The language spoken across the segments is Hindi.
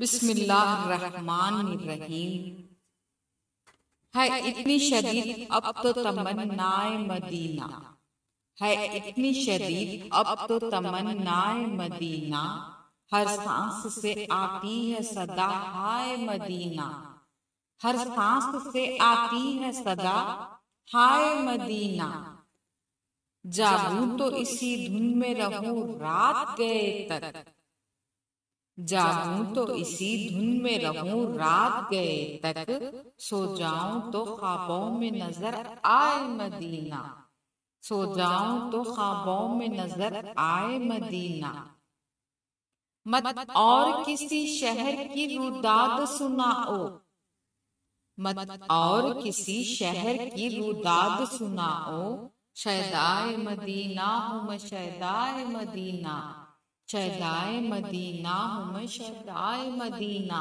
बिस्मिल्लाहिर्रहमानिर्रहीम है इतनी शरीर अब तो तमन्नाए मदीना है इतनी शरीर अब तो तमन्नाए मदीना हर सांस से आती है सदा हाय मदीना हर सांस से आती है सदा हाय मदीना जागूं तो इसी धुन में रहूं रात गए तक तो जाऊं तो इसी धुन में रहूं रात गए तक सो जाऊं तो, तो ख्वाबों में नजर आए मदीना सो जाऊं तो, तो ख्वाबों में नजर आए मदीना मत और किसी शहर की रुदाद सुनाओ मत और किसी शहर की रुदाद सुनाओ शहदाए मदीना हूँ शहदाए मदीना चदाए मदीना हम शहराए मदीना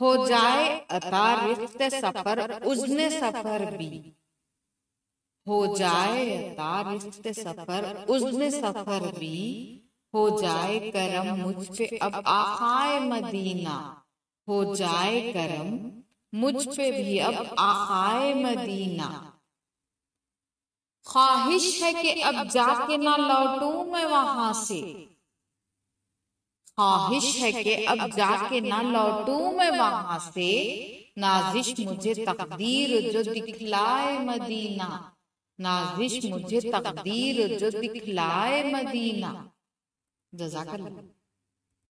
हो जाए अता रिफ्त सफर उजने सफर भी हो जाए अता रिफ्त सफर उजने सफर भी हो जाए करम मुझ पे अब आखाए मदीना हो जाए करम मुझ पे भी अब आखाए मदीना ख्वाहिश है कि अब जाके ना लौटू मैं वहां से ख्वाहिश है कि अब जाके ना लौटू मैं वहां से नाजिश मुझे तकदीर जो दिखलाए मदीना नाजिश मुझे तकदीर जो दिखलाए मदीना जजाकल्ला